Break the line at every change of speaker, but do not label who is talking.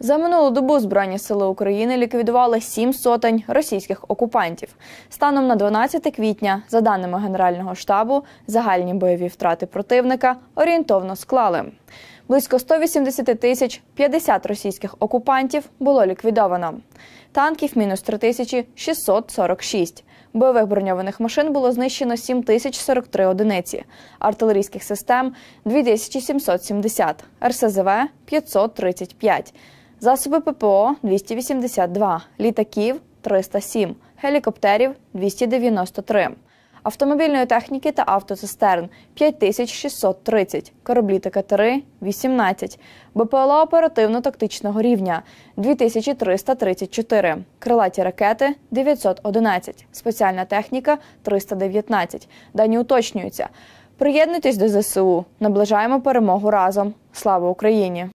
За минулу добу Збройні сили України ліквідували сім сотень російських окупантів. Станом на 12 квітня, за даними Генерального штабу, загальні бойові втрати противника орієнтовно склали. Близько 180 тисяч 50 російських окупантів було ліквідовано. Танків мінус 3646. Бойових броньованих машин було знищено 7043 одиниці, артилерійських систем 2770, РСЗВ 535 засоби ППО 282, літаків 307, гелікоптерів 293, автомобільної техніки та автоцистерн 5630, кораблі та катери 18, БПЛА оперативно-тактичного рівня 2334, крилаті ракети 911, спеціальна техніка 319. Дані уточнюються. Приєднуйтесь до ЗСУ. Наближаємо перемогу разом. Слава Україні!